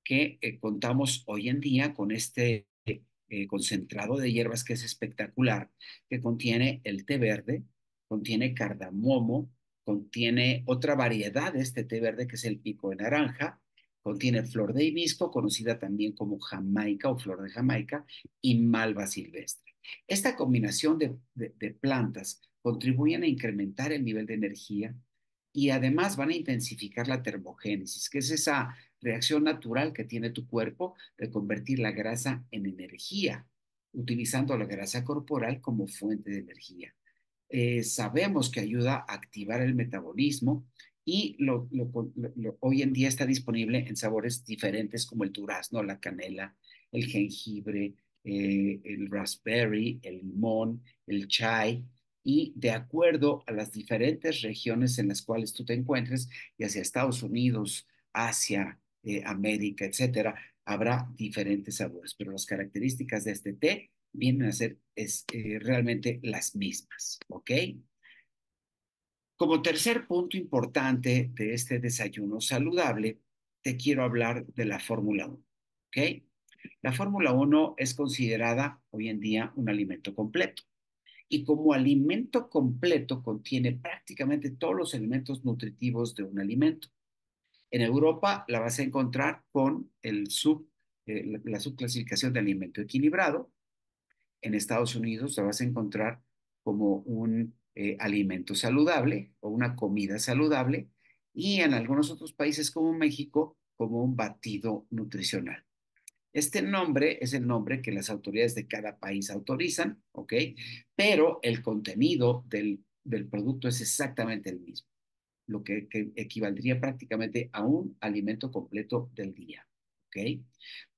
que eh, contamos hoy en día con este eh, concentrado de hierbas que es espectacular, que contiene el té verde, contiene cardamomo, contiene otra variedad de este té verde que es el pico de naranja, contiene flor de hibisco, conocida también como jamaica o flor de jamaica, y malva silvestre. Esta combinación de plantas contribuyen a incrementar el nivel de energía y además van a intensificar la termogénesis, que es esa reacción natural que tiene tu cuerpo de convertir la grasa en energía, utilizando la grasa corporal como fuente de energía. Eh, sabemos que ayuda a activar el metabolismo y hoy en día está disponible en sabores diferentes como el durazno, la canela, el jengibre, eh, el raspberry, el limón, el chai, y de acuerdo a las diferentes regiones en las cuales tú te encuentres, ya sea Estados Unidos, Asia, eh, América, etcétera, habrá diferentes sabores, pero las características de este té vienen a ser es, eh, realmente las mismas, ¿ok? Como tercer punto importante de este desayuno saludable, te quiero hablar de la Fórmula 1, ¿ok? La Fórmula 1 es considerada hoy en día un alimento completo y como alimento completo contiene prácticamente todos los elementos nutritivos de un alimento. En Europa la vas a encontrar con el sub, eh, la, subclasificación de alimento equilibrado. En Estados Unidos la vas a encontrar como un eh, alimento saludable o una comida saludable. Y en algunos otros países como México, como un batido nutricional. Este nombre es el nombre que las autoridades de cada país autorizan, ¿ok? Pero el contenido del producto es exactamente el mismo lo que, equivaldría prácticamente a un alimento completo del día. ¿okay?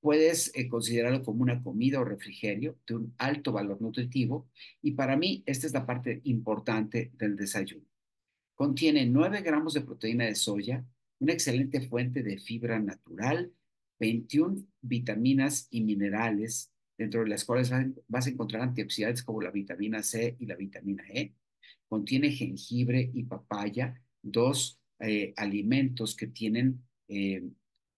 Puedes eh, considerarlo como una comida o refrigerio de un alto valor nutritivo y para mí esta es la parte importante del desayuno. Contiene 9 gramos de proteína de soya, una excelente fuente de fibra natural, 21 vitaminas y minerales, dentro de las cuales vas a encontrar antioxidantes como la vitamina C y la vitamina E. Contiene jengibre y papaya, dos eh, alimentos que tienen eh,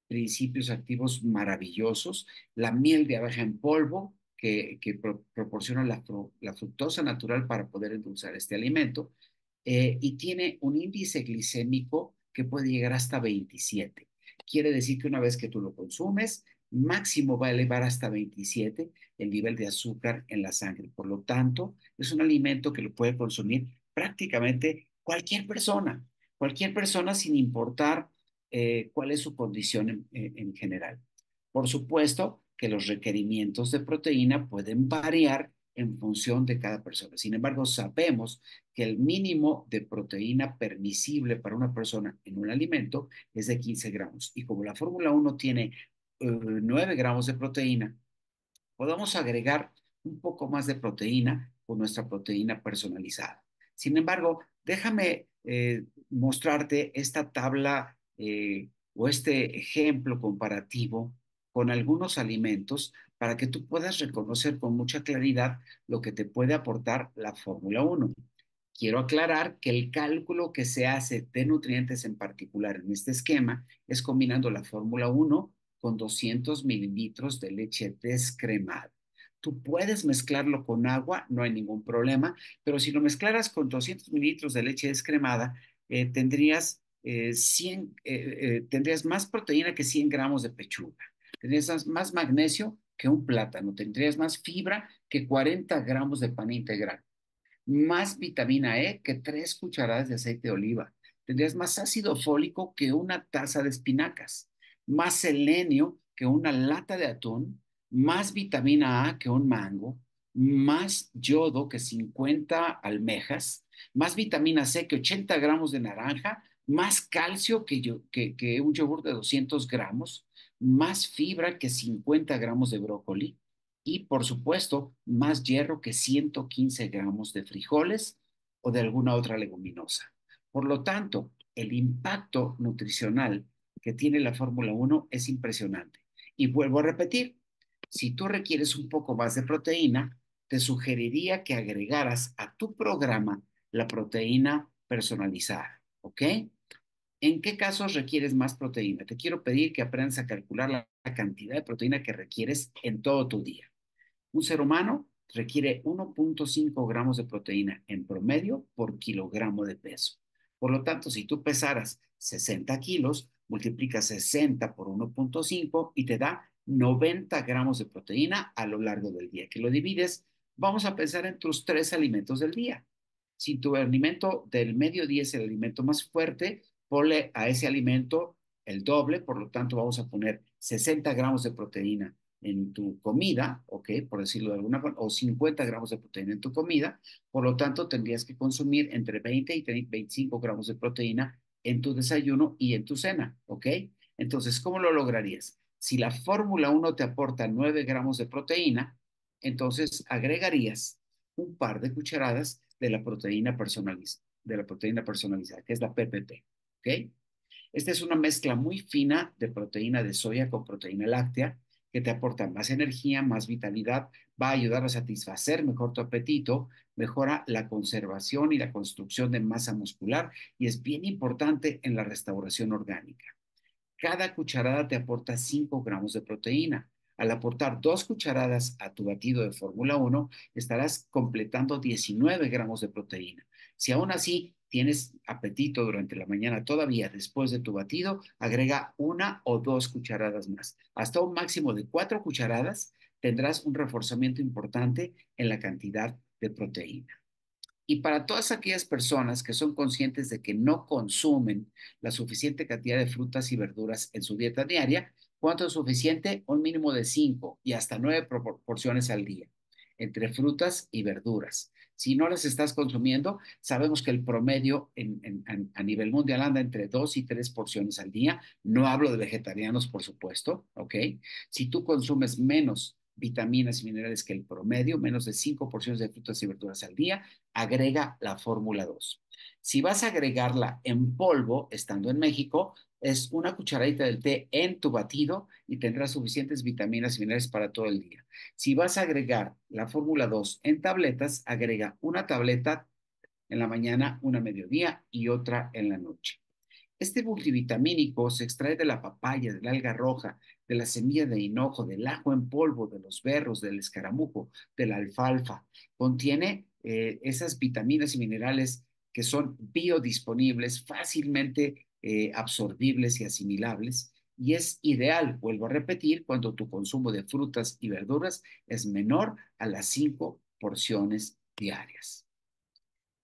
principios activos maravillosos, la miel de abeja en polvo, que, proporciona la, fructosa natural para poder endulzar este alimento, eh, y tiene un índice glicémico que puede llegar hasta 27. Quiere decir que una vez que tú lo consumes, máximo va a elevar hasta 27 el nivel de azúcar en la sangre. Por lo tanto, es un alimento que lo puede consumir prácticamente cualquier persona cualquier persona sin importar eh, cuál es su condición eh, en, general. Por supuesto que los requerimientos de proteína pueden variar en función de cada persona. Sin embargo, sabemos que el mínimo de proteína permisible para una persona en un alimento es de 15 gramos. Y como la Fórmula 1 tiene 9 eh, gramos de proteína, podemos agregar un poco más de proteína con nuestra proteína personalizada. Sin embargo, déjame eh, mostrarte esta tabla eh, o este ejemplo comparativo con algunos alimentos para que tú puedas reconocer con mucha claridad lo que te puede aportar la Fórmula 1. Quiero aclarar que el cálculo que se hace de nutrientes en particular en este esquema es combinando la Fórmula 1 con 200 mililitros de leche descremada. Tú puedes mezclarlo con agua, no hay ningún problema, pero si lo mezclaras con 200 mililitros de leche descremada, eh, tendrías, 100, eh, eh, tendrías más proteína que 100 gramos de pechuga, tendrías más magnesio que un plátano, tendrías más fibra que 40 gramos de pan integral, más vitamina E que 3 cucharadas de aceite de oliva, tendrías más ácido fólico que una taza de espinacas, más selenio que una lata de atún más vitamina A que un mango, más yodo que 50 almejas, más vitamina C que 80 gramos de naranja, más calcio que, un yogur de 200 gramos, más fibra que 50 gramos de brócoli y, por supuesto, más hierro que 115 gramos de frijoles o de alguna otra leguminosa. Por lo tanto, el impacto nutricional que tiene la Fórmula 1 es impresionante. Y vuelvo a repetir, si tú requieres un poco más de proteína, te sugeriría que agregaras a tu programa la proteína personalizada, ¿ok? ¿En qué casos requieres más proteína? Te quiero pedir que aprendas a calcular la cantidad de proteína que requieres en todo tu día. Un ser humano requiere 1.5 gramos de proteína en promedio por kilogramo de peso. Por lo tanto, si tú pesaras 60 kilos, multiplica 60 por 1.5 y te da 90 gramos de proteína a lo largo del día. Que lo divides, vamos a pensar en tus tres alimentos del día. Si tu alimento del mediodía es el alimento más fuerte, ponle a ese alimento el doble, por lo tanto vamos a poner 60 gramos de proteína en tu comida, ¿ok? Por decirlo de alguna o 50 gramos de proteína en tu comida, por lo tanto tendrías que consumir entre 20 y 25 gramos de proteína en tu desayuno y en tu cena, ¿ok? Entonces, ¿cómo lo lograrías? Si la Fórmula 1 te aporta 9 gramos de proteína, entonces agregarías un par de cucharadas de la proteína personalizada, de la proteína personalizada que es la PPP. Esta es una mezcla muy fina de proteína de soya con proteína láctea que te aporta más energía, más vitalidad, va a ayudar a satisfacer mejor tu apetito, mejora la conservación y la construcción de masa muscular y es bien importante en la restauración orgánica cada cucharada te aporta 5 gramos de proteína. Al aportar dos cucharadas a tu batido de Fórmula 1, estarás completando 19 gramos de proteína. Si aún así tienes apetito durante la mañana todavía después de tu batido, agrega una o dos cucharadas más. Hasta un máximo de cuatro cucharadas tendrás un reforzamiento importante en la cantidad de proteína. Y para todas aquellas personas que son conscientes de que no consumen la suficiente cantidad de frutas y verduras en su dieta diaria, ¿cuánto es suficiente? Un mínimo de cinco y hasta nueve porciones al día entre frutas y verduras. Si no las estás consumiendo, sabemos que el promedio a nivel mundial anda entre dos y tres porciones al día. No hablo de vegetarianos, por supuesto, ¿ok? Si tú consumes menos vitaminas y minerales que el promedio, menos de 5 porciones de frutas y verduras al día, agrega la fórmula 2. Si vas a agregarla en polvo, estando en México, es una cucharadita del té en tu batido y tendrás suficientes vitaminas y minerales para todo el día. Si vas a agregar la fórmula 2 en tabletas, agrega una tableta en la mañana, una mediodía y otra en la noche. Este multivitamínico se extrae de la papaya, de la alga roja, de la semilla de hinojo, del ajo en polvo, de los berros, del escaramujo, de la alfalfa. Contiene eh, esas vitaminas y minerales que son biodisponibles, fácilmente eh, absorbibles y asimilables. Y es ideal, vuelvo a repetir, cuando tu consumo de frutas y verduras es menor a las cinco porciones diarias.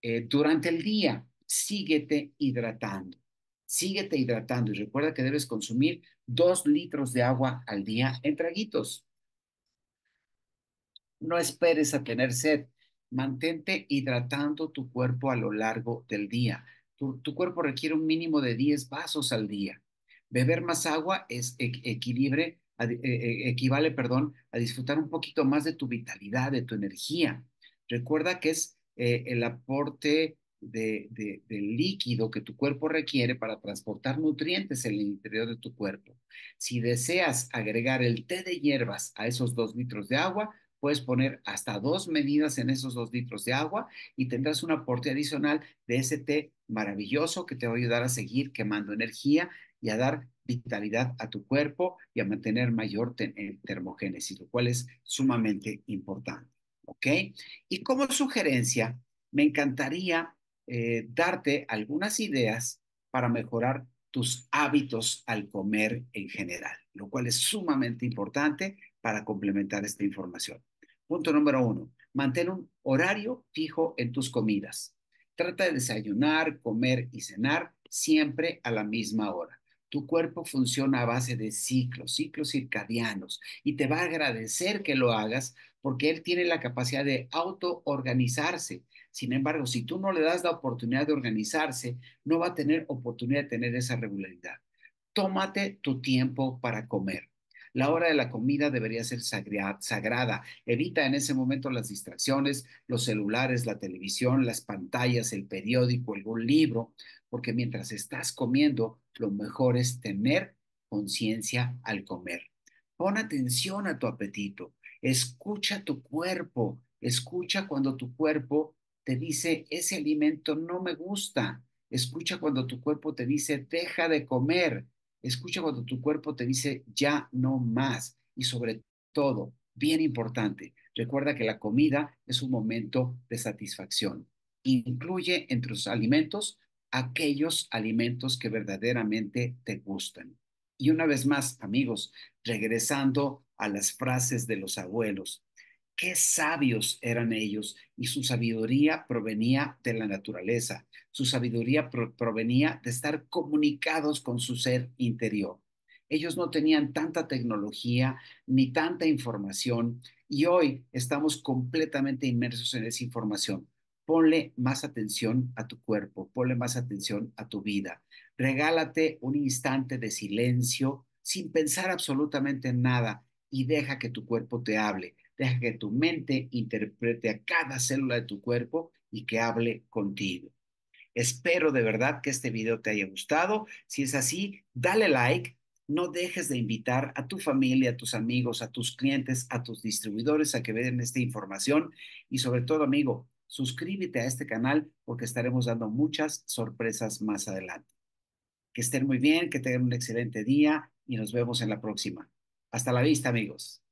Eh, durante el día, síguete hidratando síguete hidratando y recuerda que debes consumir dos litros de agua al día en traguitos. No esperes a tener sed. Mantente hidratando tu cuerpo a lo largo del día. Tu, cuerpo requiere un mínimo de 10 vasos al día. Beber más agua es e, equilibre, e, e, equivale perdón, a disfrutar un poquito más de tu vitalidad, de tu energía. Recuerda que es eh, el aporte de, líquido que tu cuerpo requiere para transportar nutrientes en el interior de tu cuerpo. Si deseas agregar el té de hierbas a esos dos litros de agua, puedes poner hasta dos medidas en esos dos litros de agua y tendrás un aporte adicional de ese té maravilloso que te va a ayudar a seguir quemando energía y a dar vitalidad a tu cuerpo y a mantener mayor eh, termogénesis, lo cual es sumamente importante. ¿Ok? Y como sugerencia, me encantaría eh, darte algunas ideas para mejorar tus hábitos al comer en general, lo cual es sumamente importante para complementar esta información. Punto número uno, mantén un horario fijo en tus comidas. Trata de desayunar, comer y cenar siempre a la misma hora. Tu cuerpo funciona a base de ciclos, ciclos circadianos, y te va a agradecer que lo hagas porque él tiene la capacidad de autoorganizarse sin embargo, si tú no le das la oportunidad de organizarse, no va a tener oportunidad de tener esa regularidad. Tómate tu tiempo para comer. La hora de la comida debería ser sagrada. Evita en ese momento las distracciones, los celulares, la televisión, las pantallas, el periódico, algún libro, porque mientras estás comiendo, lo mejor es tener conciencia al comer. Pon atención a tu apetito, escucha tu cuerpo, escucha cuando tu cuerpo te dice, ese alimento no me gusta. Escucha cuando tu cuerpo te dice, deja de comer. Escucha cuando tu cuerpo te dice, ya no más. Y sobre todo, bien importante, recuerda que la comida es un momento de satisfacción. Incluye entre los alimentos aquellos alimentos que verdaderamente te gustan. Y una vez más, amigos, regresando a las frases de los abuelos, Qué sabios eran ellos y su sabiduría provenía de la naturaleza. Su sabiduría provenía de estar comunicados con su ser interior. Ellos no tenían tanta tecnología ni tanta información y hoy estamos completamente inmersos en esa información. Ponle más atención a tu cuerpo, ponle más atención a tu vida. Regálate un instante de silencio sin pensar absolutamente en nada y deja que tu cuerpo te hable. Deja que tu mente interprete a cada célula de tu cuerpo y que hable contigo. Espero de verdad que este video te haya gustado. Si es así, dale like. No dejes de invitar a tu familia, a tus amigos, a tus clientes, a tus distribuidores a que vean esta información. Y sobre todo, amigo, suscríbete a este canal porque estaremos dando muchas sorpresas más adelante. Que estén muy bien, que tengan un excelente día y nos vemos en la próxima. Hasta la vista, amigos.